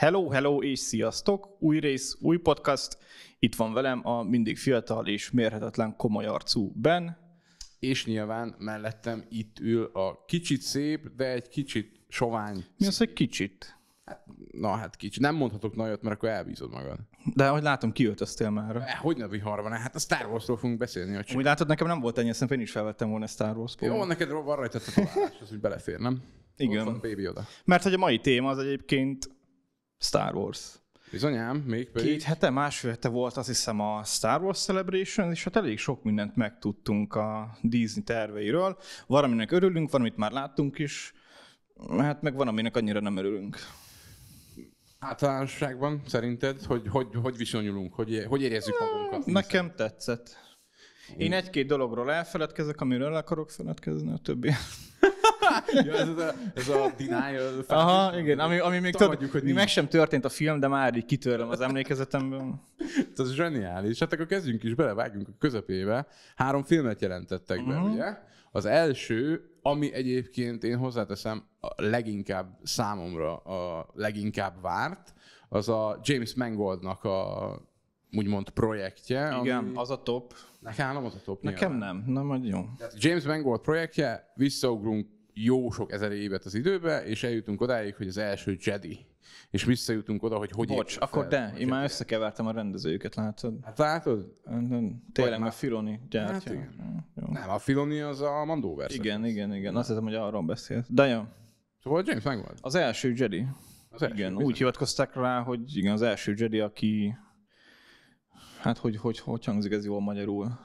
Hello, hello és sziasztok! Új rész, új podcast. Itt van velem a mindig fiatal és mérhetetlen komoly arcú Ben. És nyilván mellettem itt ül a kicsit szép, de egy kicsit sovány. Mi az, Egy kicsit? Hát, na hát kicsit. Nem mondhatok nagyot, mert akkor elbízod magad. De ahogy látom, kiöltöztél már. E, hogy ne van? Hát a Star Wars-ról fogunk beszélni. Hogy csak... Úgy látod, nekem nem volt ennyi, szerintem én is felvettem volna Star wars -ból. Jó, neked van rajta a találás, az úgy belefér, nem? Igen. Ott van Baby oda. Mert hogy a mai téma az egyébként Star Wars. Bizonyám, még pedig. Két hete, másfél hete volt azt hiszem a Star Wars Celebration, és hát elég sok mindent megtudtunk a Disney terveiről. aminek örülünk, amit már láttunk is, hát meg van, aminek annyira nem örülünk. Általánosságban szerinted, hogy hogy, hogy viszonyulunk, hogy, hogy érezzük magunkat? Mm, nekem hiszen? tetszett. Én egy-két dologról elfeledkezek, amiről el akarok feledkezni, a többi. ja, ez, a, a denial. Aha, igen, ami, ami még tudjuk, hogy meg sem történt a film, de már így kitörlöm az emlékezetemből. ez zseniális. Hát akkor kezdjünk is, vágjunk a közepébe. Három filmet jelentettek be, uh-huh. ugye? Az első, ami egyébként én hozzáteszem a leginkább számomra a leginkább várt, az a James Mangoldnak a úgymond projektje. Igen, ami... az a top. Nekem az a top. Nekem nyilván. nem, nem nagyon jó. James Mangold projektje, visszaugrunk jó sok ezer évet az időbe, és eljutunk odáig, hogy az első Jedi. És visszajutunk oda, hogy hogy Bocs, akkor de, én már összekevertem a rendezőjüket, látod? Hát látod? Tényleg, mert Filoni gyártja. Hát hm, Nem, a Filoni az a Mandóver. Igen, igen, igen. Azt hiszem, hogy arról beszélt. De jó. Szóval James megvan. Az első Jedi. Az első, igen, bizony. úgy hivatkozták rá, hogy igen, az első Jedi, aki... Hát hogy, hogy, hogy hangzik ez jól magyarul?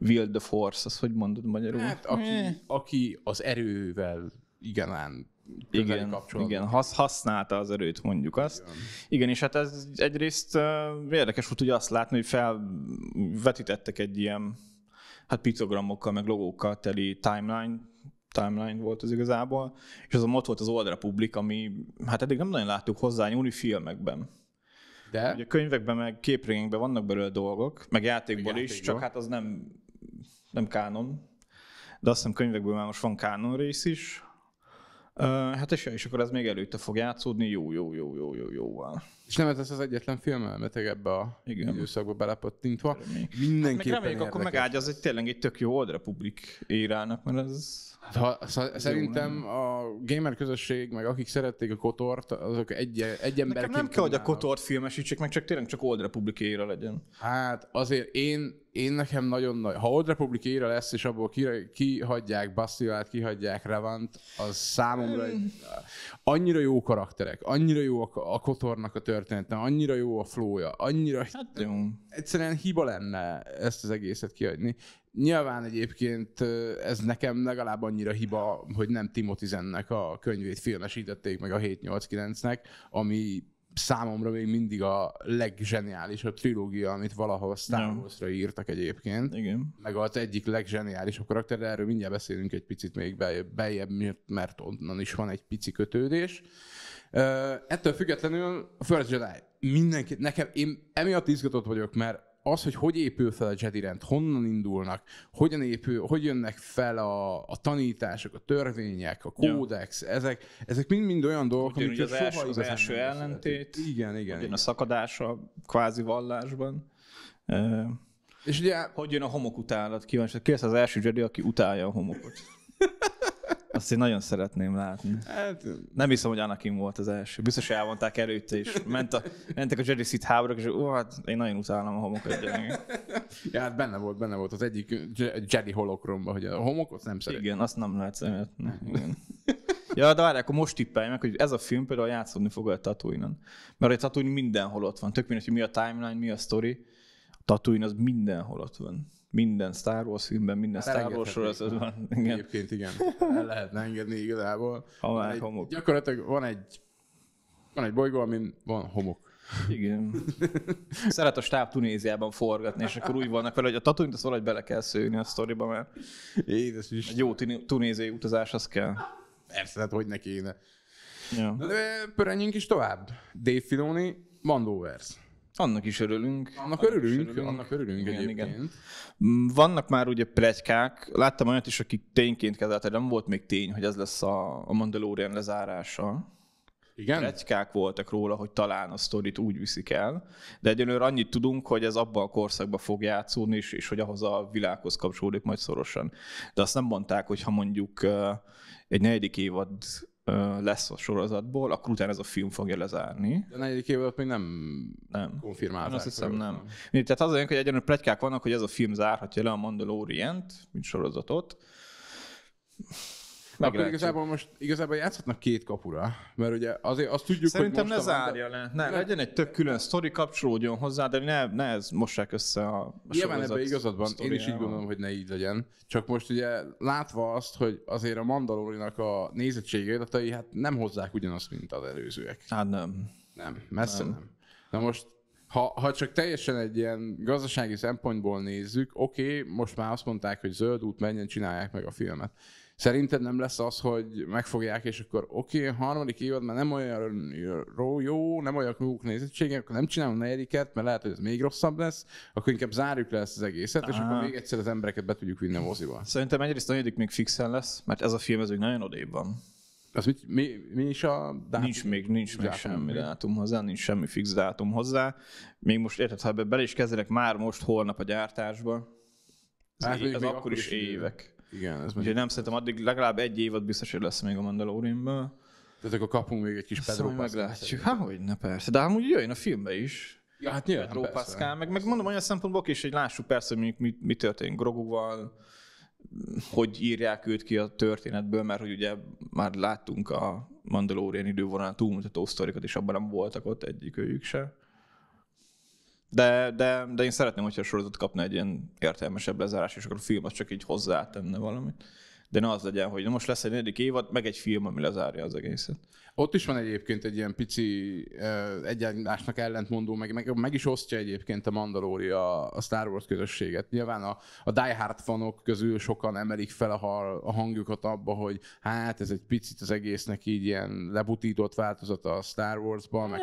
wield the force, az hogy mondod magyarul? Hát, hát aki, eh. aki az erővel igazán igen, igen has, használta az erőt, mondjuk azt. Igen, igen és hát ez egyrészt uh, érdekes volt ugye azt látni, hogy felvetítettek egy ilyen hát pictogramokkal, meg logókkal teli timeline, timeline volt az igazából, és azon ott volt az Old Republic, ami hát eddig nem nagyon láttuk nyúlni filmekben. De? Ugye könyvekben meg képregényekben vannak belőle dolgok, meg játékból, játékból is, csak hát az nem nem kánon, de azt hiszem könyvekből már most van kánon rész is. Hát és, és akkor ez még előtte fog játszódni, jó, jó, jó, jó, jó, jóval. Jó, és nem ez az, az egyetlen film, elméletileg ebbe a Igen. időszakba belepattintva. Hát Mindenképpen hát reméljük, akkor az egy tényleg egy tök jó oldra publik érának, mert ez... Hát ha, ez szerintem jó, a gamer közösség, meg akik szerették a Kotort, azok egy, egy ember. Nekem nem kell, hogy a Kotort filmesítsék meg, csak tényleg csak Old Republic éra legyen. Hát azért én, én nekem nagyon nagy, ha Old Republic éra lesz, és abból kihagyják Bastillát, kihagyják Revant, az számomra egy, hmm. annyira jó karakterek, annyira jó a, a Kotornak a tör történetnek, annyira jó a flója, annyira hát, jó. egyszerűen hiba lenne ezt az egészet kiadni. Nyilván egyébként ez nekem legalább annyira hiba, hogy nem Timothy Zennek a könyvét filmesítették meg a 789-nek, ami számomra még mindig a leggeniálisabb trilógia, amit valaha Star Wars-ra írtak egyébként. Igen. Meg az egyik leggeniálisabb, karakter, de erről mindjárt beszélünk egy picit még bejebb, mert onnan is van egy pici kötődés. Ettől függetlenül a First Jedi mindenki, nekem, én emiatt izgatott vagyok, mert az, hogy hogy épül fel a Jedi rend, honnan indulnak, hogyan épül, hogy jönnek fel a, a tanítások, a törvények, a kódex, ja. ezek, ezek mind-mind olyan dolgok, amik az soha első, az első ellentét, szeretik. igen, igen, igen. a szakadás a kvázi vallásban. és ugye... Hogy jön a homok utálat? Kíváncsi, ki lesz az első Jedi, aki utálja a homokot? Azt én nagyon szeretném látni. Hát, nem hiszem, hogy Anakin volt az első. Biztos elmondták előtte, és ment a, mentek a Jedi Sith háborúk, és ó, hát én nagyon utálom a homokat. ja, hát benne volt, benne volt az egyik Jedi holokromba, hogy a homokot nem szeretném. Igen, azt nem lehet szeretni. Igen. Ja, de várj, akkor most tippelj meg, hogy ez a film például játszódni fog a tatooine Mert a Tatooine mindenhol ott van. Tök mindegy, hogy mi a timeline, mi a story. A Tatooine az mindenhol ott van minden Star Wars filmben, minden hát Star Wars sorozatban. Igen. Egyébként igen, el lehetne engedni igazából. Ha van egy, homok. Gyakorlatilag van egy, van egy bolygó, amin van homok. Igen. Szeret a stáb Tunéziában forgatni, és akkor úgy vannak vele, hogy a tatuint azt valahogy bele kell szőni a sztoriba, mert Édes is. egy jó tunéziai utazás az kell. Persze, hát hogy ne kéne. Ja. De pörenjünk is tovább. Dave Filoni, Mandovers. Annak is örülünk. Annak, annak örülünk, örülünk, annak örülünk igen, egyébként. Igen. Mm, vannak már ugye pletykák, láttam olyat is, akik tényként kezeltek, nem volt még tény, hogy ez lesz a, Mandalorian lezárása. Igen? Pletykák voltak róla, hogy talán a sztorit úgy viszik el, de egyelőre annyit tudunk, hogy ez abban a korszakban fog játszódni, és, és hogy ahhoz a világhoz kapcsolódik majd szorosan. De azt nem mondták, hogy ha mondjuk egy negyedik évad lesz a sorozatból, akkor utána ez a film fogja lezárni. De a negyedik évadot még nem, nem. konfirmálták. Azt hiszem nem. nem. Tehát az olyan, hogy egyenlő pletykák vannak, hogy ez a film zárhatja le a Mandalorient, mint sorozatot. Na, akkor igazából most igazából játszhatnak két kapura, mert ugye azért azt tudjuk, Szerintem hogy ne zárja le. Ne, le... legyen egy tök külön sztori, kapcsolódjon hozzá, de ne, ne ez mossák össze a, a Nyilván ebben igazad van, én is így gondolom, hogy ne így legyen. Csak most ugye látva azt, hogy azért a Mandalorinak a adatai, hát nem hozzák ugyanazt, mint az előzőek. Hát nem. Nem, messze nem. nem. Na most ha, ha csak teljesen egy ilyen gazdasági szempontból nézzük, oké, okay, most már azt mondták, hogy zöld út menjen, csinálják meg a filmet. Szerinted nem lesz az, hogy megfogják, és akkor oké, okay, harmadik évad már nem olyan jó, nem olyan jók nézettségek, akkor nem csinálunk negyediket, mert lehet, hogy ez még rosszabb lesz, akkor inkább zárjuk le ezt az egészet, Aha. és akkor még egyszer az embereket be tudjuk vinni a moziba. Szerintem egyrészt a negyedik még fixen lesz, mert ez a film ez még nagyon odébb van. Az mit, mi, mi is a dátum? Nincs még, nincs még semmi mi? dátum hozzá, nincs semmi fix dátum hozzá. Még most érted, ha ebbe bele is kezdenek már most holnap a gyártásba, hát, ez, hát, é, ez akkor, akkor is évek. évek. Igen, ez Úgyhogy nem szerintem addig legalább egy évad biztos, hogy lesz még a Mandalorianből. Tehát akkor kapunk még egy kis Pedro Pascal. Meglátjuk. Hát, hogy ne persze. De amúgy jöjjön a filmbe is. Ja, hát nyilván, Pedro Pascal, meg, meg mondom olyan szempontból is, hogy lássuk persze, hogy mi, mi történik Groguval, hogy írják őt ki a történetből, mert hogy ugye már láttunk a Mandalorian idővonalán túlmutató sztorikat, és abban nem voltak ott egyik őjük se. De, de, de én szeretném, hogyha a sorozat kapna egy ilyen értelmesebb lezárás, és akkor a film az csak így hozzátenne valamit. De ne az legyen, hogy most lesz egy negyedik évad, meg egy film, ami lezárja az egészet. Ott is van egyébként egy ilyen pici egyenlásnak ellentmondó, meg, meg, meg is osztja egyébként a mandalori a Star Wars közösséget. Nyilván a, a Die Hard fanok közül sokan emelik fel a, a hangjukat abba, hogy hát ez egy picit az egésznek így ilyen lebutított változata a Star Wars-ban, meg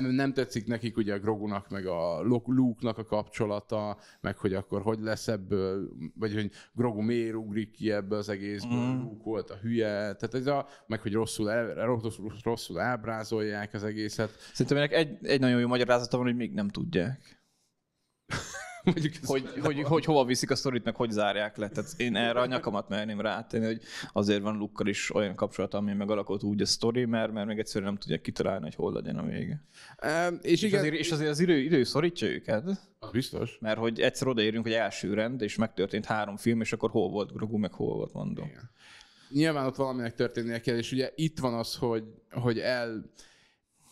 nem, nem tetszik nekik ugye a Grogunak, meg a Luke-nak a kapcsolata, meg hogy akkor hogy lesz ebből, vagy hogy Grogu miért ugrik ki ebből az egészből, mm. Luke volt a hülye, tehát ez a, meg hogy rosszul, el, rosszul rosszul, rosszul ábrázolják az egészet. Szerintem ennek egy, egy nagyon jó magyarázata van, hogy még nem tudják. Mondjuk hogy, hogy, hogy, hogy, hova viszik a sztorit, meg hogy zárják le. Tehát én erre a nyakamat merném rátenni, hogy azért van Lukkal is olyan kapcsolat, ami megalakult úgy a sztori, mert, mert még egyszerűen nem tudják kitalálni, hogy hol legyen a vége. Um, és, és, igen, azért, és azért az idő, idő szorítja őket. Az biztos. Mert hogy egyszer odaérünk, hogy első rend, és megtörtént három film, és akkor hol volt Grogu, meg hol volt Mando. Igen nyilván ott valaminek történnie kell, és ugye itt van az, hogy, hogy el...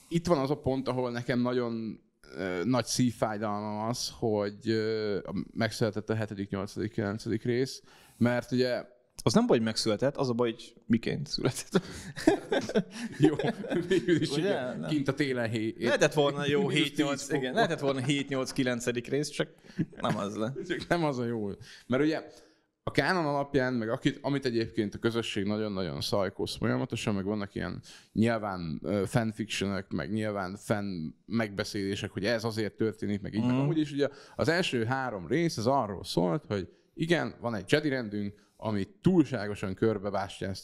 Itt van az a pont, ahol nekem nagyon ö, nagy szívfájdalmam az, hogy ö, megszületett a 7., 8., 9. rész, mert ugye az nem baj, hogy megszületett, az a baj, hogy miként született. jó, végül is Ugye? Igen, kint a télen hé... Lehetett volna jó 7-8, igen, lehetett volna 7-8-9. rész, csak nem az le. Csak nem az a jó. Mert ugye a kánon alapján, meg akit, amit egyébként a közösség nagyon-nagyon szajkóz folyamatosan, meg vannak ilyen nyilván uh, meg nyilván fan megbeszélések, hogy ez azért történik, meg így, mm. meg mhm. amúgy is. Ugye az első három rész az arról szólt, hogy igen, van egy Jedi rendünk, ami túlságosan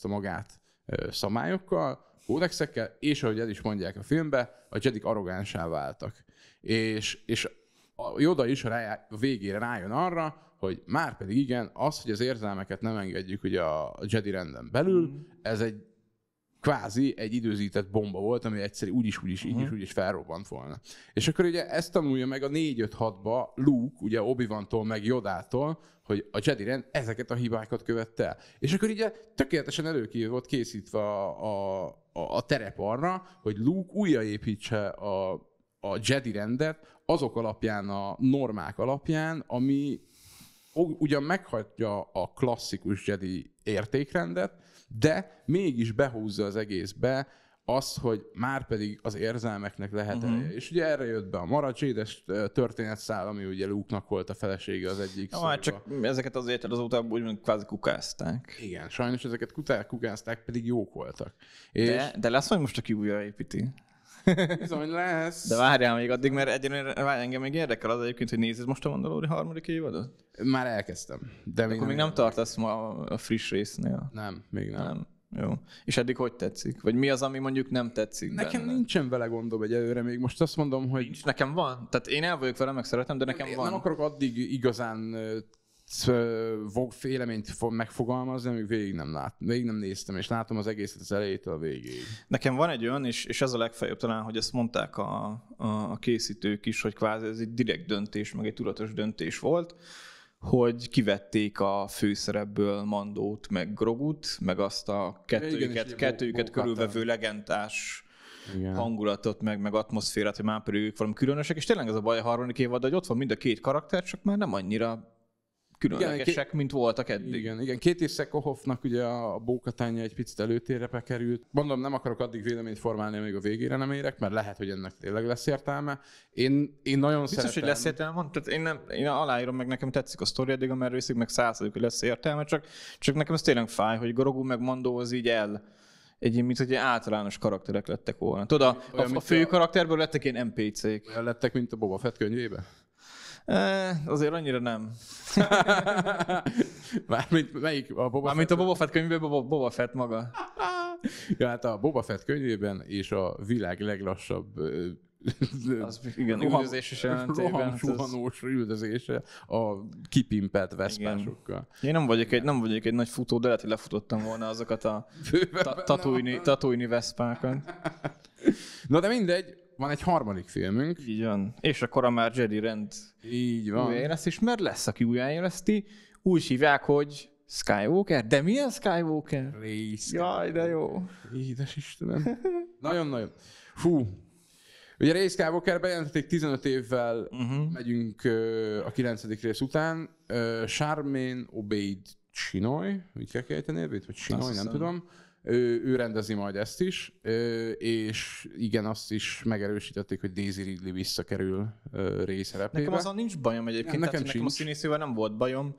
a magát uh, szabályokkal, kódexekkel, és ahogy el is mondják a filmbe, a Jedi arrogánsá váltak. És, és a Yoda is rá, a végére rájön arra, hogy már pedig igen, az, hogy az érzelmeket nem engedjük ugye a Jedi renden belül, mm. ez egy kvázi egy időzített bomba volt, ami egyszerű úgy is, úgy is, így is, mhm. úgy is felrobbant volna. És akkor ugye ezt tanulja meg a 4-5-6-ba Luke, ugye obi wan meg Jodától, hogy a Jedi rend ezeket a hibákat követte el. És akkor ugye tökéletesen előkívül volt készítve a, a, a, a terep arra, hogy Luke újraépítse a, a Jedi rendet azok alapján, a normák alapján, ami ugyan meghatja a klasszikus Jedi értékrendet, de mégis behúzza az egészbe az, hogy már pedig az érzelmeknek lehet uh-huh. Mhm. eleje. És ugye erre jött be a Mara jade történetszál, ami ugye luke volt a felesége az egyik no, hát csak ezeket azért az utóbb úgymond kvázi kukázták. Igen, sajnos ezeket kukázták, pedig jók voltak. És de, de lesz, hogy most a újra építi. Bizony lesz. De várjál még addig, mert egyébként várj, engem még érdekel az egyébként, hogy nézed most a Mandalori harmadik évadot? Már elkezdtem. De még Akkor nem még nem tartasz ma a friss résznél? Nem, még nem. nem. Jó. És eddig hogy tetszik? Vagy mi az, ami mondjuk nem tetszik Nekem benne? nincsen vele gondom egyelőre még. Most azt mondom, hogy... Nincs, nekem van. Tehát én el vagyok vele, meg szeretem, de nekem én van. Nem akarok addig igazán véleményt fog megfogalmazni, amíg végig nem, lát, végig nem néztem, és látom az egészet az elejétől a végéig. Nekem van egy olyan, és, és ez a legfeljebb talán, hogy ezt mondták a, a, a készítők is, hogy kvázi ez egy direkt döntés, meg egy tudatos döntés volt, hogy kivették a főszerepből Mandót, meg Grogut, meg azt a kettőjüket, Igen, kettőjüket körülvevő legendás igen. hangulatot, meg, meg atmoszférát, hogy már pedig ők valami különösek, és tényleg ez a baj a harmadik évad, hogy ott van mind a két karakter, csak már nem annyira különlegesek, mint voltak eddig. Igen, igen. Két és Szekohoffnak ugye a bókatánya egy picit előtérre bekerült. Mondom, nem akarok addig véleményt formálni, még a végére nem érek, mert lehet, hogy ennek tényleg lesz értelme. Én, én nagyon Biztos, szeretem... hogy lesz értelme, van. Tehát én, nem, én aláírom, meg nekem tetszik a sztori eddig, mert részig meg századik, hogy lesz értelme, csak, csak nekem ez tényleg fáj, hogy Grogu meg Mondó az így el egy mint hogy általános karakterek lettek volna. Tudod, a, a, a fő a... karakterből lettek ilyen NPC-k. Olyan lettek, mint a Boba Fett könyvébe? E, azért annyira nem. Mármint melyik? A Boba Mármint Fett? a Boba Fett könyvében Boba, Boba Fett maga. ja, hát a Boba Fett könyvében és a világ leglassabb az igen, roham, üldözéses jelentében. Rohamsuhanós hát az... üldözése a kipimpelt veszpásokkal. Én nem vagyok, egy, nem vagyok egy nagy futó, de lehet, hogy lefutottam volna azokat a ta, tatuini, veszpákat. Na de mindegy, van egy harmadik filmünk. Így van. És akkor a már Jedi Rend Így van. és mert lesz, aki újjáéleszti. Úgy hívják, hogy Skywalker? De milyen Skywalker? Ray Skywalker. Jaj, de jó. Édes Istenem. Nagyon-nagyon. Fú. Ugye Ray Skywalker bejelentették 15 évvel uh-huh. megyünk a 9. rész után. Charmaine Obeyed Chinoy, úgy kell kejteni, vagy Chinoy, nem tudom. Szem ő, ő rendezi majd ezt is, és igen, azt is megerősítették, hogy Daisy Ridley visszakerül részerepébe. Nekem azon nincs bajom egyébként, nekem, tehát, nekem a színészével nem volt bajom.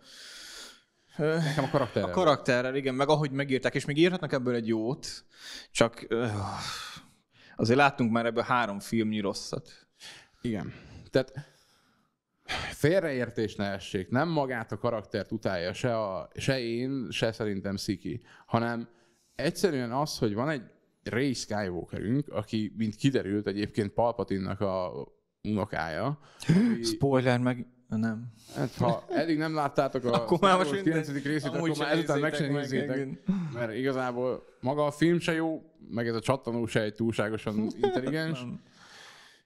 Nekem a karakterrel. A karakterrel, igen, meg ahogy megírták, és még írhatnak ebből egy jót, csak öh, azért láttunk már ebből három filmnyi rosszat. Igen. Tehát félreértés ne essék, nem magát a karaktert utálja se, a, se én, se szerintem Sziki, hanem egyszerűen az, hogy van egy Ray Skywalkerünk, aki, mint kiderült, egyébként Palpatinnak a unokája. Aki... Spoiler meg... Nem. Hát, ha eddig nem láttátok a akkor már most 9. részét, Amúgy akkor már ezután meg sem nézzétek, mert igazából maga a film se jó, meg ez a csattanó se egy túlságosan intelligens.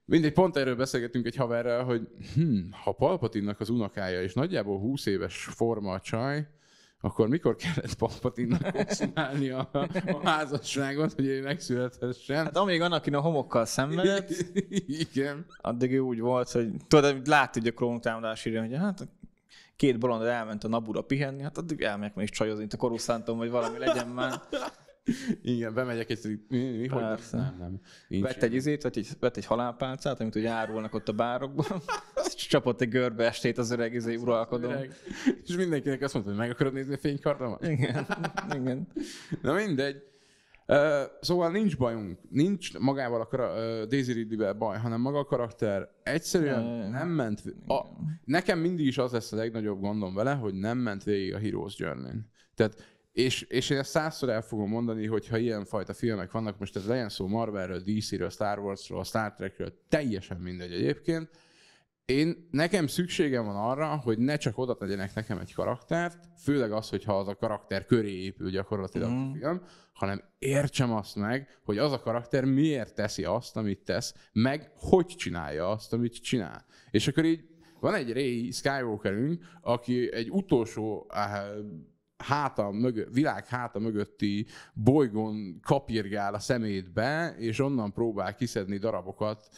Mindegy, pont erről beszélgetünk egy haverrel, hogy hm, ha Palpatinnak az unokája, és nagyjából 20 éves forma a csaj, akkor mikor kellett Palpatinnak csinálni a, a házasságot, hogy ő megszülethessen? Hát amíg annak a homokkal szenvedett, Igen. addig ő úgy volt, hogy tudod, látod hogy a króntámadás írja, hogy hát két bolond elment a Nabura pihenni, hát addig elmegyek meg is csajozni, a koruszántom, hogy valami legyen már. Igen, bemegyek egy... Mi, hogy nem, nem. Nincs vett egy izét, vett egy, vett egy halálpálcát, amit ugye árulnak ott a bárokban, csapott egy görbe estét az öreg izé szóval uralkodó. És mindenkinek azt mondta, hogy meg akarod nézni a fénykardomat? Igen, igen. Na mindegy. Uh, szóval nincs bajunk, nincs magával a kara- uh, Daisy Ridley-vel baj, hanem maga a karakter egyszerűen uh, nem ment. A, nekem mindig is az lesz a legnagyobb gondom vele, hogy nem ment végig a Heroes journey -n. Tehát és, és én ezt százszor el fogom mondani, hogy ha ilyenfajta filmek vannak, most ez legyen szó Marvelről, DC-ről, Star Wars-ról, Star Trekről, teljesen mindegy egyébként, én, nekem szükségem van arra, hogy ne csak oda tegyenek nekem egy karaktert, főleg az, hogyha az a karakter köré épül gyakorlatilag mm. a mhm. film, hanem értsem azt meg, hogy az a karakter miért teszi azt, amit tesz, meg hogy csinálja azt, amit csinál. És akkor így van egy Ray Skywalkerünk, aki egy utolsó háta mögött, világ háta mögötti bolygón kapirgál a szemétbe, és onnan próbál kiszedni darabokat,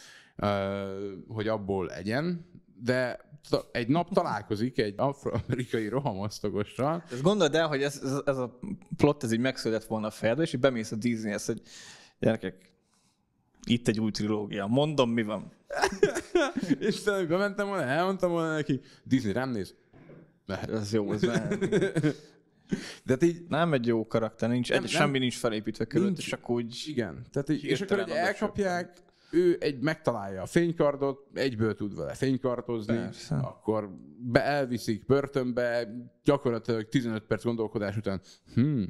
hogy abból egyen, de egy nap találkozik egy afroamerikai rohamosztogossal. ez gondold el, hogy ez, ez, ez a plot ez így megszületett volna a fejedbe, és így bemész a Disneyhez, hogy gyerekek, itt egy új trilógia, mondom, mi van. és te bementem volna, elmondtam volna neki, Disney rám néz, Mert... Ez jó, ez De hát így, nem egy jó karakter, nincs, nem, egy, nem, semmi nincs felépítve körül, nincs, és akkor úgy... Igen, tehát így, és akkor hogy elkapják, ő egy megtalálja a fénykardot, egyből tud vele fénykartozni, Persze. akkor be elviszik börtönbe, gyakorlatilag 15 perc gondolkodás után, hmm,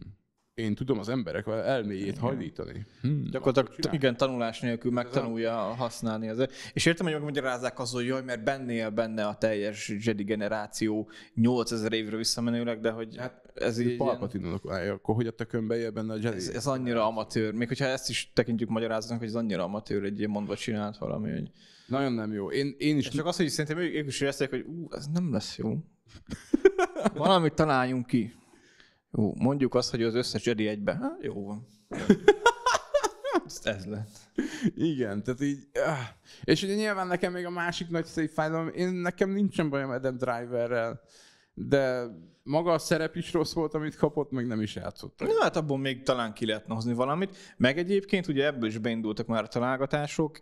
én tudom az emberek elméjét igen. hajlítani. Hmm, hm. Gyakorlatilag igen, tanulás nélkül megtanulja használni. Az. És értem, hogy magyarázzák az, hogy jaj, mert bennél benne a teljes Jedi generáció 8000 évre visszamenőleg, de hogy hát, ez így... Palpatinonok, ilyen... akkor hogy a tökönbe benne a Jedi? Ez, ez annyira amatőr, még hogyha ezt is tekintjük magyarázatnak, hogy ez annyira amatőr, egy ilyen mondva csinált valami, hogy... Nagyon nem jó. Én, én is... És csak azt, hogy szerintem ők, ők is érezték, hogy ú, ez nem lesz jó. Valamit találjunk ki. Jó, mondjuk azt, hogy az összes Jedi egybe. Há, jó van. ez lett. Igen, tehát így... És ugye nyilván nekem még a másik nagy szép fájdalom, én nekem nincsen bajom Adam Driverrel, de maga a szerep is rossz volt, amit kapott, meg nem is játszott. Na hát abból még talán ki lehetne hozni valamit. Meg egyébként ugye ebből is beindultak már a találgatások,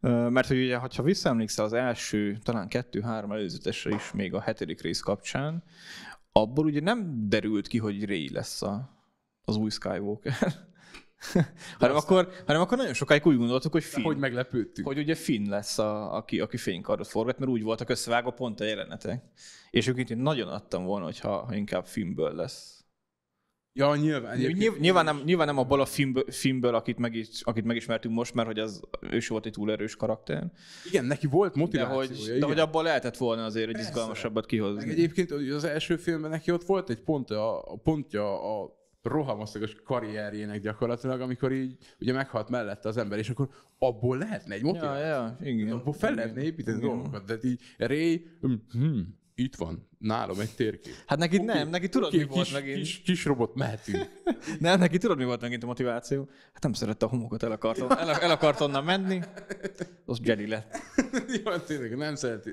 mert hogy ugye, ha visszaemlékszel az első, talán kettő-három előzetesre is, még a hetedik rész kapcsán, abból ugye nem derült ki, hogy Ray lesz a, az új Skywalker. hanem, akkor, hanem akkor nagyon sokáig úgy gondoltuk, hogy Finn. De hogy meglepődtünk. Hogy ugye Finn lesz, a, aki, aki fénykardot forgat, mert úgy voltak összevágva pont a jelenetek. És őként én nagyon adtam volna, hogyha, ha inkább Finnből lesz Ja, nyilván. Nyilv, nyilván, nem, nyilván nem abból a filmből, filmből akit, meg, akit megismertünk most, mert hogy az ő volt egy túl erős karakter. Igen, neki volt motivációja. De hogy, de hogy abból lehetett volna azért egy Persze. izgalmasabbat kihozni. Meg egyébként az első filmben neki ott volt egy pont a, a pontja a rohamosztagos karrierjének gyakorlatilag, amikor így ugye meghalt mellette az ember, és akkor abból lehetne egy motiváció. Ja, ja, igen. Abból fel lehetne építeni igen. dolgokat, de így Ray, hmm, itt van, nálam egy térkép. Hát neki okay. nem, neki tudod, okay, mi volt megint. Kis, kis robot, mehetünk. nem, neki tudod, mi volt megint a motiváció? Hát nem szerette a homokot, el akart, el, el akart onnan menni, az Jedi lett. Jó hát tényleg, nem szereti.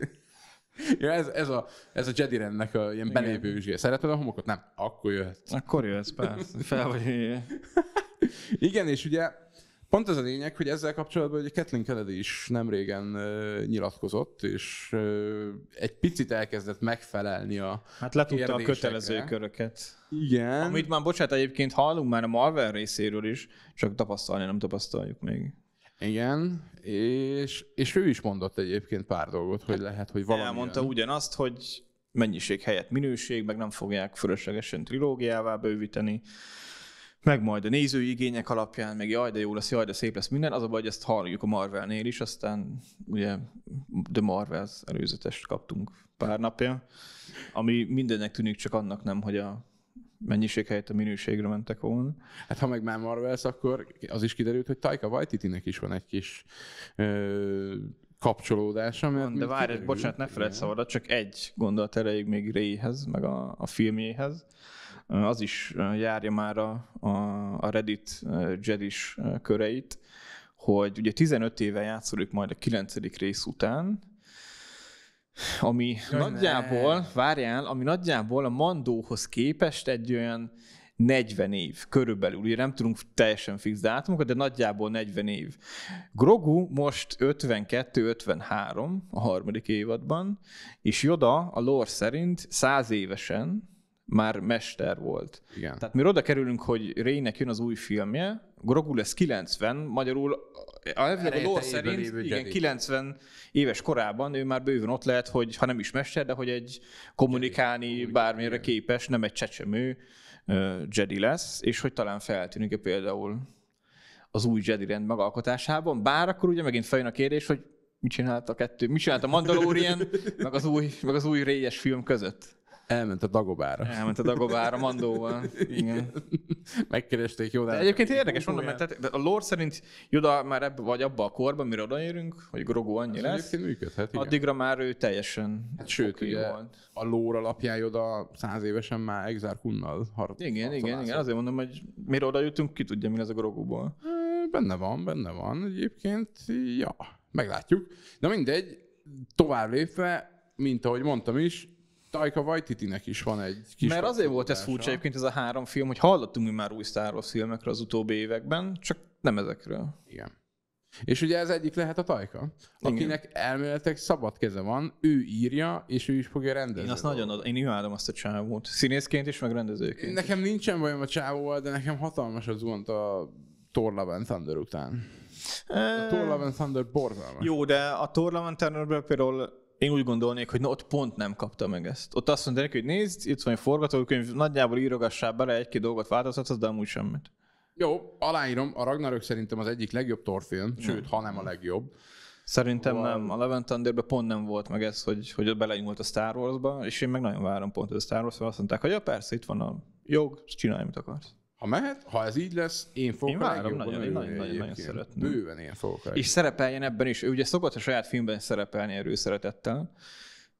Ja, ez, ez, a, ez a Jedi rendnek a ilyen belépő vizsgé. Szereted a homokot? Nem. Akkor jöhet. Akkor jöhetsz, persze. Fel vagy Igen, és ugye Pont ez a lényeg, hogy ezzel kapcsolatban ugye Kathleen Kennedy is nem régen uh, nyilatkozott, és uh, egy picit elkezdett megfelelni a Hát letudta a kötelező köröket. Igen. Amit már, bocsánat, egyébként hallunk már a Marvel részéről is, csak tapasztalni nem tapasztaljuk még. Igen, és, és ő is mondott egyébként pár dolgot, hogy hát, lehet, hogy valami. Elmondta ugyanazt, hogy mennyiség helyett minőség, meg nem fogják fölöslegesen trilógiává bővíteni meg majd a nézői igények alapján, meg jaj, de jó lesz, jaj, de szép lesz minden, az a baj, hogy ezt halljuk a Marvelnél is, aztán ugye The Marvels előzetest kaptunk pár napja, ami mindennek tűnik, csak annak nem, hogy a mennyiség helyett a minőségre mentek volna. Hát ha meg már Marvels, akkor az is kiderült, hogy Taika Waititinek is van egy kis ö, kapcsolódása. Mert van, de várj, kiderült, bocsánat, ne feledd szabadat, csak egy gondolat erejéig még Rayhez, meg a, a filmjéhez az is járja már a, a Reddit Jedis köreit, hogy ugye 15 éve játszoljuk majd a 9. rész után, ami Jaj, nagyjából, ne. várjál, ami nagyjából a Mandóhoz képest egy olyan 40 év körülbelül, ugye nem tudunk teljesen fix dátumokat, de nagyjából 40 év. Grogu most 52-53 a harmadik évadban, és Joda a lore szerint 100 évesen, már mester volt. Igen. Tehát mi oda kerülünk, hogy Rének jön az új filmje, Grogu lesz 90, magyarul a, a lore szerint igen, gyerek. 90 éves korában ő már bőven ott lehet, hogy ha nem is mester, de hogy egy kommunikálni bármire képes, nem egy csecsemő uh, Jedi lesz, és hogy talán feltűnik-e például az új Jedi rend megalkotásában, bár akkor ugye megint feljön a kérdés, hogy mit csinált a kettő, mit csinált a Mandalorian, meg az új, meg az új réges film között. Elment a Dagobára. Elment a Dagobára, Mandóval. Igen. Megkeresték jó De egyébként érdekes, mondom, mert tehát, a lore szerint Joda már ebbe vagy abba a korban, mire odaérünk, hogy Grogu annyi lesz. Egyébként működhet, igen. Addigra már ő teljesen hát, Sőt, ugye, volt. a lore alapján Joda száz évesen már Kunnal harc. Igen, igen, igen. Azért mondom, hogy mire oda jutunk, ki tudja, mi az a Groguból. Benne van, benne van egyébként. Ja, meglátjuk. Na mindegy, tovább lépve, mint ahogy mondtam is, Taika Waititi-nek is van egy kis... Mert azért volt ez furcsa egyébként ez a három film, hogy hallottunk mi már új Star Wars filmekről az utóbbi években, csak nem ezekről. Igen. És ugye ez egyik lehet a Taika, akinek Igen. elméletek szabad keze van, ő írja, és ő is fogja rendezni. Én azt nagyon, ad, én imádom azt a csávót. Színészként is, meg rendezőként Nekem is. nincsen bajom a csávóval, de nekem hatalmas az gond a Thor Love and Thunder után. A Thor Love and Thunder borzalmas. Jó, de a Thor Love and Thunderből például én úgy gondolnék, hogy na ott pont nem kapta meg ezt. Ott azt mondta neki, hogy nézd, itt van egy forgatókönyv, nagyjából írogassál bele, egy-két dolgot változtatsz, de amúgy semmit. Jó, aláírom, a Ragnarök szerintem az egyik legjobb torfilm, sőt, ha nem a legjobb. Szerintem Val... Szóval- nem. A Levent Thunderben pont nem volt meg ez, hogy, hogy belenyúlt a Star Wars-ba, és én meg nagyon várom pont hogy a Star Wars-ba, azt mondták, hogy ja persze, itt van a jog, csinálj, mit akarsz. Ha mehet, ha ez így lesz, én fogok én várom, nagyon, nagyon, nagyon, nagyon szeretném. Bőven én fogok És szerepeljen ebben is. Ő ugye szokott a saját filmben szerepelni erőszeretettel.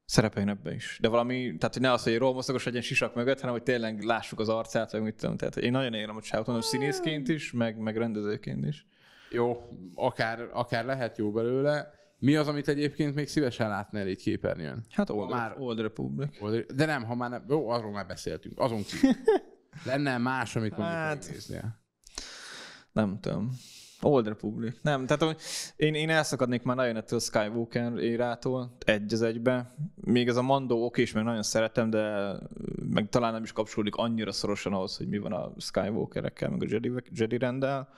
Szerepeljen ebben is. De valami, tehát hogy ne az, hogy rolmoszokos legyen sisak mögött, hanem hogy tényleg lássuk az arcát, vagy mit tudom. Tehát én nagyon érem, a csávot, mondom, színészként is, meg, meg rendezőként is. Jó, akár, akár lehet jó belőle. Mi az, amit egyébként még szívesen látnál egy képernyőn? Hát Old, már, Old Republic. Old, de nem, ha már nem, jó, arról már beszéltünk, azon kívül. Lenne más, amikor hát, Nem tudom. Old Republic. Nem, tehát hogy én, én elszakadnék már nagyon ettől a Skywalker érától, egy az egybe. Még ez a Mando oké, okay, és meg nagyon szeretem, de meg talán nem is kapcsolódik annyira szorosan ahhoz, hogy mi van a Skywalkerekkel, meg a Jedi, Jedi rendel,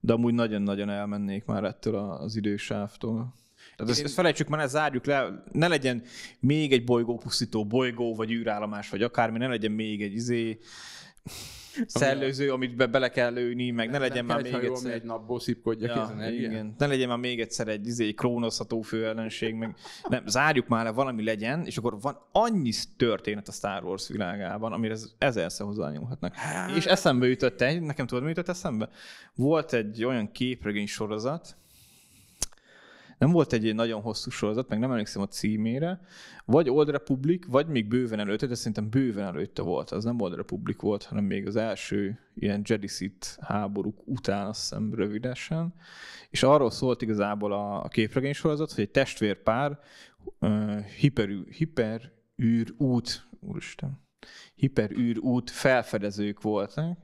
de amúgy nagyon-nagyon elmennék már ettől az idősávtól. Tehát ezt, ezt felejtsük már, ezt zárjuk le, ne legyen még egy bolygó pusztító bolygó, vagy űrállomás, vagy akármi, ne legyen még egy izé, szellőző, amit be, bele kell lőni, meg ne, legyen már még egyszer. egy napból szipkodja ja, igen. Ne legyen már még egyszer egy, izé, egy főellenség, meg nem, zárjuk már le, valami legyen, és akkor van annyi történet a Star Wars világában, amire ez, ezerszer hozzányúlhatnak. Hát. És eszembe jutott egy, nekem tudod, mi jutott eszembe? Volt egy olyan képregény sorozat, nem volt egy nagyon hosszú sorozat, meg nem emlékszem a címére, vagy Old Republic, vagy még bőven előtte, de szerintem bőven előtte volt. Az nem Old Republic volt, hanem még az első ilyen Jedisit háborúk után, azt hiszem rövidesen. És arról szólt igazából a, a képregény sorozat, hogy egy testvérpár uh, hiper, hiper űr út, úristen, űr út felfedezők voltak,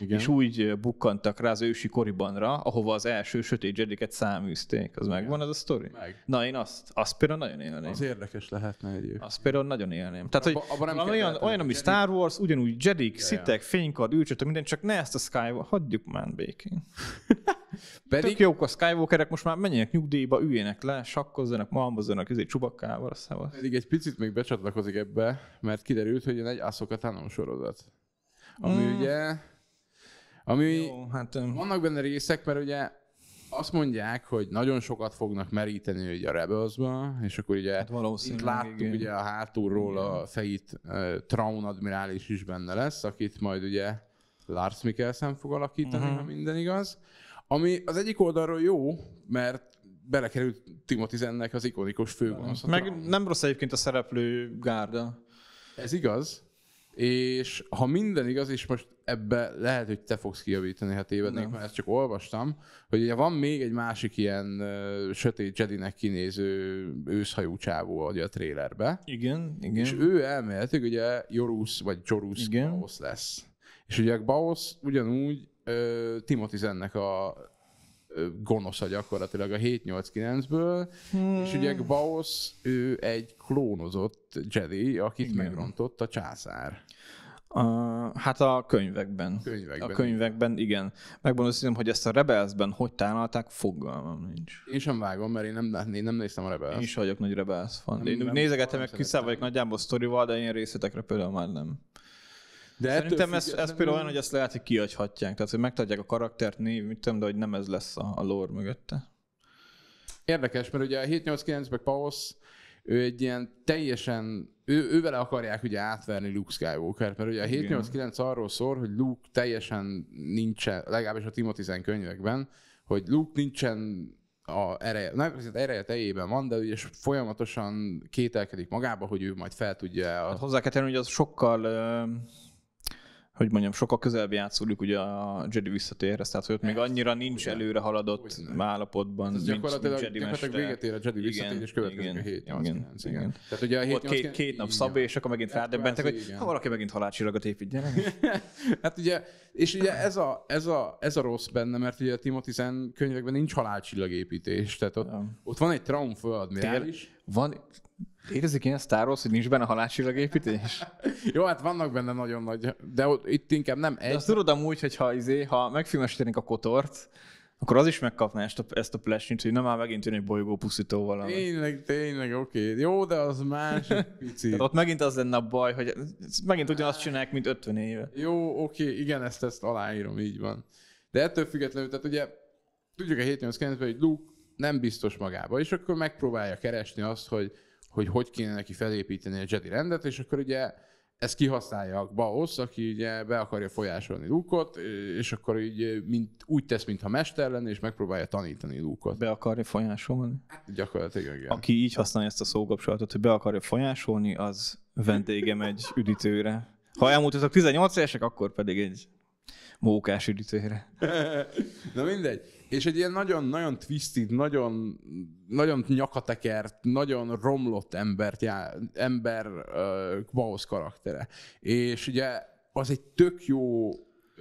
igen. és úgy bukkantak rá az ősi koribanra, ahova az első sötét jediket száműzték. Az megvan az a sztori? Meg. Na, én azt, azt például nagyon élném. Az érdekes lehetne egyébként. Azt például nagyon élném. Tehát, hogy abba, abba nem olyan, olyan, ami Star Wars, ugyanúgy jedik, ja, szitek, ja. fénykard, ülcsötök, minden, csak ne ezt a Skywalker, hagyjuk már békén. Pedig... jók a Skywalkerek, most már menjenek nyugdíjba, üljenek le, sakkozzanak, malmozzanak, ezért csubakkával, szevasz. Pedig egy picit még becsatlakozik ebbe, mert kiderült, hogy én egy Ahsoka Tano sorozat. Ami mm. ugye ami Jó, hát, vannak benne részek, mert ugye azt mondják, hogy nagyon sokat fognak meríteni ugye a rebels és akkor ugye hát itt láttuk igen. ugye a hátulról igen. a fejét uh, Traun admirális is benne lesz, akit majd ugye Lars Mikkelsen fog alakítani, uh-huh. ha minden igaz. Ami az egyik oldalról jó, mert belekerült Timothy Zennek az ikonikus főgonosz. Meg nem rossz egyébként a szereplő gárda. Ez igaz. És ha minden igaz, és most ebbe lehet, hogy te fogsz kijavítani, ha tévednék, mert ezt csak olvastam, hogy ugye van még egy másik ilyen uh, sötét Jedinek kinéző őszhajú csávó ugye a trélerbe. Igen, igen. És ő elméletileg ugye Jorus vagy Jorus Baos lesz. És ugye Baos ugyanúgy uh, Timothy Zennek a gonosza gyakorlatilag a 789 ből hmm. és ugye Baos, ő egy klónozott Jedi, akit Igen. megrontott a császár. Uh, hát a könyvekben. könyvekben. A könyvekben, igen. Megmondom hogy ezt a Rebelsben hogy tálalták, fogalmam nincs. Én sem vágom, mert én nem, hát én nem néztem a Rebels. Én is vagyok nagy Rebels fan. Nem, én nem nézegetem, meg kiszáll vagyok nagyjából sztorival, de ilyen részletekre például már nem. De Szerintem ez, ez például olyan, hogy ezt lehet, hogy kiadhatják. Tehát, hogy megtartják a karaktert, név, mit tudom, de hogy nem ez lesz a, a lore mögötte. Érdekes, mert ugye a 789-ben Paos, ő egy ilyen teljesen, ő, ővele akarják ugye átverni Luke Skywalker, mert ugye a 789 arról szól, hogy Luke teljesen nincsen, legalábbis a Timothy könyvekben, hogy Luke nincsen a ereje, nem, az ereje tejében van, de ugye folyamatosan kételkedik magába, hogy ő majd fel tudja. A... Hát hozzá kell tenni, hogy az sokkal hogy mondjam, sokkal közelebb játszódik ugye a Jedi visszatérhez, tehát hogy ott még annyira nincs előre haladott Ugyan. állapotban, ez gyakorlatilag, nincs Jedi gyakorlatilag véget ér a Jedi visszatér, és következik igen, a 7 igen, igen, igen. Tehát ugye a 7 két, két nap szabé, és akkor megint rádöbbentek, hát, hogy ha valaki megint halálcsillagot épít, gyere. hát ugye, és ugye ez a, ez, a, ez a rossz benne, mert ugye a Timothy Zen könyvekben nincs halálcsillagépítés, tehát ott, ja. ott van egy traumföld, Tél, van, Érzik ilyen Star Wars, hogy nincs benne építés? Jó, hát vannak benne nagyon nagy, de itt inkább nem egy. De azt tudod amúgy, hogy ha, izé, ha megfilmesítenénk a kotort, akkor az is megkapná ezt a, ezt a plesnyit, hogy nem már megint jön egy bolygó puszító valami. Tényleg, tényleg, oké. Okay. Jó, de az más pici. Tehát ott megint az lenne a baj, hogy megint ugyanazt csinálják, mint 50 éve. Jó, oké, okay. igen, ezt, ezt aláírom, így van. De ettől függetlenül, tehát ugye tudjuk a 789-ben, hogy Luke nem biztos magába, és akkor megpróbálja keresni azt, hogy hogy hogy kéne neki felépíteni a Jedi rendet, és akkor ugye ezt kihasználja Baosz, aki ugye be akarja folyásolni Lúkot, és akkor így mint, úgy tesz, mintha mester lenne, és megpróbálja tanítani Lúkot. Be akarja folyásolni? Gyakorlatilag igen. Aki így használja ezt a szókapcsolatot, hogy be akarja folyásolni, az vendégem egy üdítőre. Ha elmúltatok 18 évesek, akkor pedig egy mókás üdítőre. Na mindegy. És egy ilyen nagyon-nagyon twisted, nagyon, nagyon nyakatekert, nagyon romlott embert já, ember uh, karaktere. És ugye az egy tök jó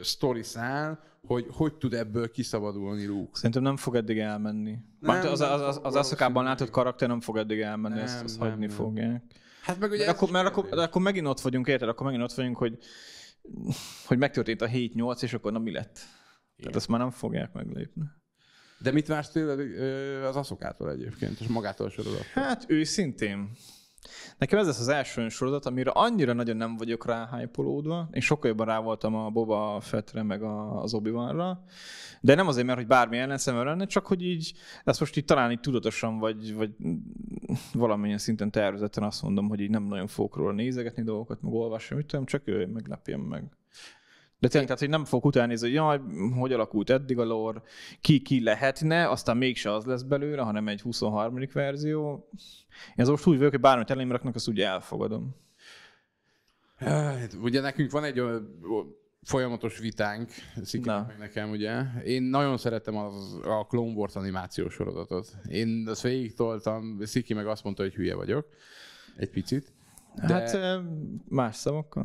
sztori szál, hogy hogy tud ebből kiszabadulni Luke. Szerintem nem fog eddig elmenni. Nem, az, az, az, az eszakában látott karakter nem fog eddig elmenni, nem, ezt, ezt nem, hagyni nem. fogják. Hát meg ugye akkor, mert akkor, akkor megint ott vagyunk, érted? Akkor megint ott vagyunk, hogy, hogy megtörtént a 7-8, és akkor na mi lett? Igen. Tehát ezt már nem fogják meglépni. De mit vársz tőled az aszokától egyébként, és magától a sorozat? Hát őszintén, Nekem ez lesz az első olyan sorozat, amire annyira nagyon nem vagyok rá ráhájpolódva. Én sokkal jobban rá voltam a Boba Fettre meg a, az obi De nem azért, mert hogy bármi ellenszemben lenne, csak hogy így, ezt most így talán így tudatosan, vagy, vagy valamilyen szinten tervezetten azt mondom, hogy így nem nagyon fogok róla nézegetni dolgokat, meg olvasni, mit tudom, csak ő meglepjen meg. De tényleg, tehát, hogy nem fog utáni, hogy jaj, hogy alakult eddig a lore, ki ki lehetne, aztán mégse az lesz belőle, hanem egy 23. verzió. Én az most úgy vagyok, hogy bármit elém raknak, azt úgy elfogadom. Hát, ugye nekünk van egy folyamatos vitánk, Szikinek meg nekem, ugye. Én nagyon szeretem az, a Clone Wars animációs sorozatot. Én azt végig toltam, Sziki meg azt mondta, hogy hülye vagyok. Egy picit. De... Hát más szavakkal.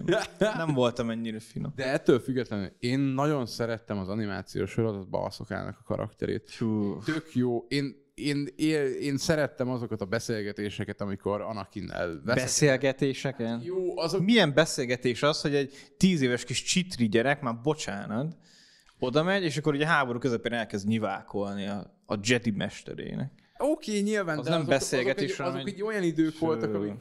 nem voltam ennyire finom. De ettől függetlenül én nagyon szerettem az animációs sorozatban szokának a karakterét. Hú. Tök jó. Én én, én, én szerettem azokat a beszélgetéseket, amikor Anakinnel Beszélgetéseken? Hát jó, azok... Milyen beszélgetés az, hogy egy tíz éves kis csitri gyerek, már bocsánat, oda megy, és akkor ugye háború közepén elkezd nyivákolni a, a Jedi mesterének. Oké, okay, nyilván, az de nem azok, beszélgetés, azok, egy, azok egy olyan idők sőt. voltak, amik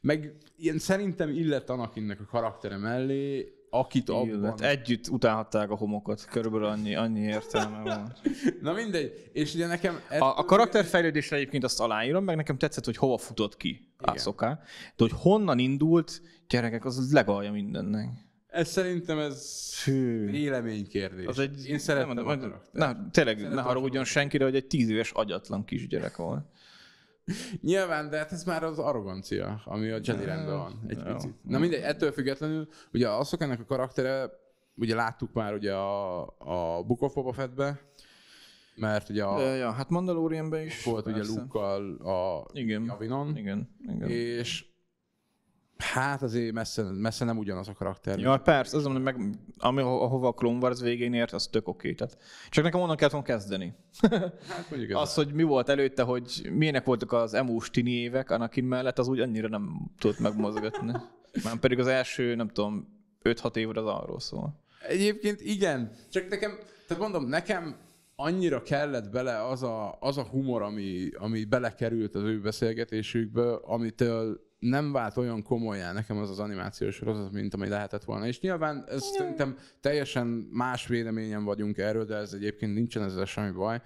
meg ilyen szerintem illet Anakinnek a karaktere mellé, akit abban... Hát együtt utálhatták a homokot, körülbelül annyi, annyi értelme van. Na mindegy, és ugye nekem... Ettől... A, a karakterfejlődésre egyébként azt aláírom, meg nekem tetszett, hogy hova futott ki Ászoká, de hogy honnan indult, gyerekek, az, az legalja mindennek. Ez szerintem ez Hű. véleménykérdés. Az egy, Én szeretem mondom, a karaktert. Na, tényleg Szeret ne haragudjon senkire, hogy egy tíz éves agyatlan kisgyerek volt. Nyilván, de hát ez már az arrogancia, ami a Jedi rendben van egy no. picit. Na mindegy, ettől függetlenül, ugye az ennek a karaktere, ugye láttuk már ugye a, a Book of Boba Fettbe, mert ugye a... De, ja, hát Mandalorianben is. Volt persze. ugye Luke-kal a igen, Javinon. Igen, igen. És Hát azért messze, messze nem ugyanaz a karakter. Ja, hát persze, az mondom, meg ami, ahova a Clone Wars végén ért, az tök oké. Tehát, csak nekem onnan kellett volna kezdeni. Hát, mondjuk az, hogy mi volt előtte, hogy milyenek voltak az emós tini évek, Anakin mellett, az úgy annyira nem tudott megmozgatni. Már pedig az első, nem tudom, 5-6 évre az arról szól. Egyébként igen, csak nekem, tehát mondom, nekem annyira kellett bele az a, az a humor, ami, ami belekerült az ő beszélgetésükbe, amitől nem vált olyan komolyan nekem az az animációs sorozat, mint ami lehetett volna. És nyilván ez mm. szerintem teljesen más véleményen vagyunk erről, de ez egyébként nincsen ezzel semmi baj.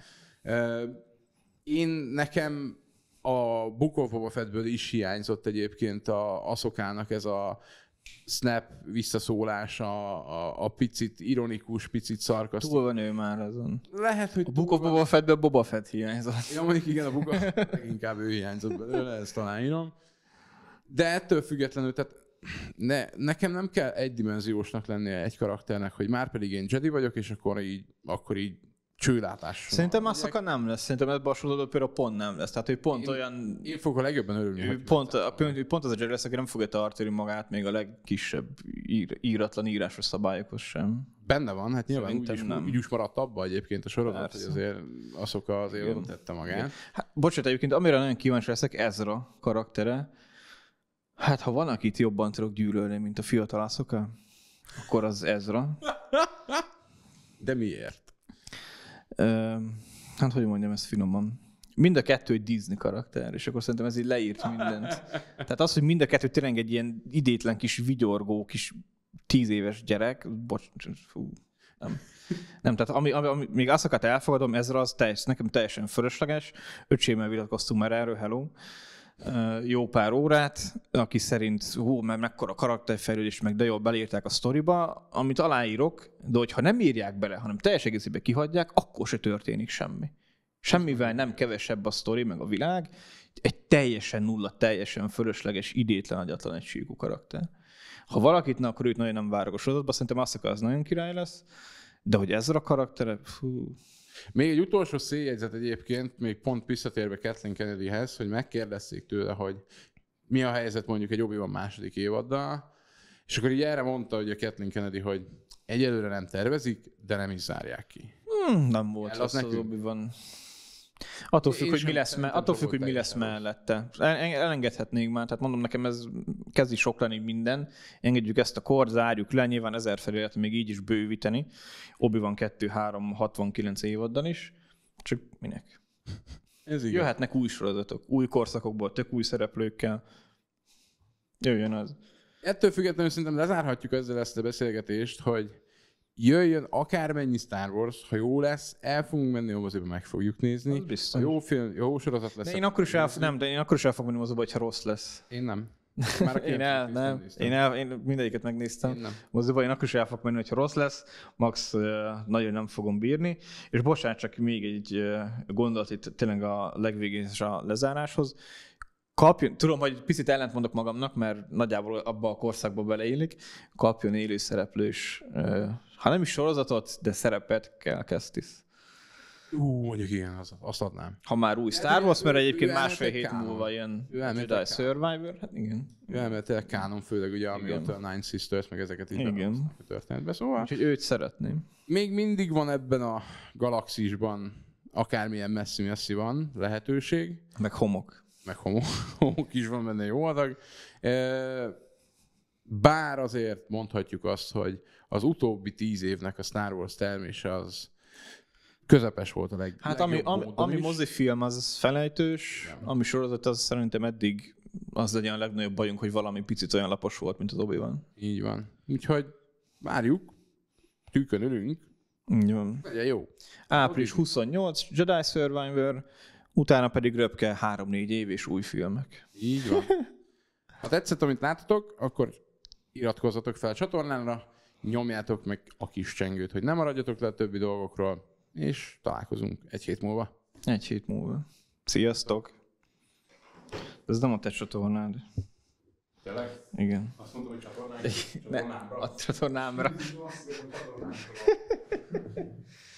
Én nekem a Book of Boba Fettből is hiányzott egyébként a aszokának ez a snap visszaszólása, a, a picit ironikus, picit szarkasztikus. Túl van ő már azon. Lehet, hogy... A Book of Boba Fettből Boba Fett hiányzott. Ja, mondjuk igen, a Book of inkább ő hiányzott belőle, ezt talán írom. De ettől függetlenül, tehát ne, nekem nem kell egydimenziósnak lennie egy karakternek, hogy már pedig én Jedi vagyok, és akkor így, akkor így csőlátás. Szerintem az szaka nem lesz, szerintem ebben a sorozatban például pont nem lesz. Tehát, ő pont én, olyan... Én fogok a legjobban örülni. Ő pont, a, pont, pont az a Jedi lesz, aki nem fogja tartani magát még a legkisebb ír, íratlan írásos szabályokhoz sem. Benne van, hát nyilván úgy is, nem. úgy is maradt abba egyébként a sorozat, Persze. hogy azért azok azért Igen. tette magát. Igen. Hát, bocsánat, egyébként amire nagyon kíváncsi leszek, Ezra karaktere, Hát, ha van, akit jobban tudok gyűlölni, mint a fiatal akkor az Ezra. De miért? Ö, hát, hogy mondjam ezt finoman. Mind a kettő egy Disney karakter, és akkor szerintem ez így leírt mindent. Tehát az, hogy mind a kettő tényleg egy ilyen idétlen kis vigyorgó, kis tíz éves gyerek, bocs, fú, nem. Nem, tehát ami, ami, ami még azokat elfogadom, ezra az teljes, nekem teljesen fölösleges. Öcsémmel vitatkoztunk már erről, hello jó pár órát, aki szerint hú, mert mekkora karakterfejlődés, meg de jól belírták a sztoriba, amit aláírok, de hogyha nem írják bele, hanem teljes egészében kihagyják, akkor se történik semmi. Semmivel nem kevesebb a sztori, meg a világ, egy teljesen nulla, teljesen fölösleges, idétlen, agyatlan egy síkú karakter. Ha valakit, ne, akkor őt nagyon nem várok a sorozatba, szerintem azt az nagyon király lesz, de hogy ez a karakter, fú, még egy utolsó széljegyzet egyébként, még pont visszatérve Kathleen Kennedyhez, hogy megkérdezték tőle, hogy mi a helyzet mondjuk egy obi második évaddal, és akkor így erre mondta hogy a Kathleen Kennedy, hogy egyelőre nem tervezik, de nem is zárják ki. Hmm, nem volt El az, az nekünk... obi Attól függ, hogy mi lesz, me- attól függ, hogy mi lesz mellette. Elengedhetnénk már, tehát mondom nekem ez kezdi sok lenni minden. Engedjük ezt a kort, zárjuk le, nyilván ezer felület még így is bővíteni. Obi van 2-3-69 évaddal is, csak minek? Ez igen. Jöhetnek új sorozatok, új korszakokból, tök új szereplőkkel. Jöjjön az. Ettől függetlenül szerintem lezárhatjuk ezzel ezt a beszélgetést, hogy jöjjön akármennyi Star Wars, ha jó lesz, el fogunk menni a moziba, meg fogjuk nézni. biztos. Ha jó film, jó sorozat lesz. De én akkor is el, nem, de én akkor is el fogom menni moziba, hogyha rossz lesz. Én nem. Már én el, nem. Néztem. Én, el, én mindegyiket megnéztem. Én nem. Moziba én akkor is el fogom menni, hogyha rossz lesz. Max nagyon nem fogom bírni. És bocsánat, csak még egy gondolat itt tényleg a legvégén és a lezáráshoz kapjon, tudom, hogy picit mondok magamnak, mert nagyjából abba a korszakba beleillik, kapjon élő szereplős ha nem is sorozatot, de szerepet kell Kestis. Ú, mondjuk igen, az, azt adnám. Ha már új hát Star Wars, mert egyébként másfél hét kánon. múlva jön ő Jedi Survivor, hát igen. Ő elméletileg kánon, főleg ugye, ami ott a Nine Sisters, meg ezeket így igen. a történetbe, szóval. Úgyhogy őt szeretném. Még mindig van ebben a galaxisban, akármilyen messzi-messzi van lehetőség. Meg homok. Meg homok, homok is van benne jó adag. E- bár azért mondhatjuk azt, hogy az utóbbi tíz évnek a Star Wars termése az közepes volt a leg, Hát legjobb ami, ami, ami is. mozifilm, az felejtős, Nem. ami sorozat, az szerintem eddig az legyen a legnagyobb bajunk, hogy valami picit olyan lapos volt, mint az obi -Wan. Így van. Úgyhogy várjuk, tűkön ülünk. Így van. Legyen jó. Április 28, Jedi Survivor, utána pedig röpke 3-4 év és új filmek. Így van. Ha tetszett, amit láttatok, akkor iratkozzatok fel a csatornára, nyomjátok meg a kis csengőt, hogy nem maradjatok le a többi dolgokról, és találkozunk egy hét múlva. Egy hét múlva. Sziasztok! Ez nem a te csatornád. Tényleg? Igen. Azt mondtam, hogy csatornánk, csatornámra. Ne, a csatornámra.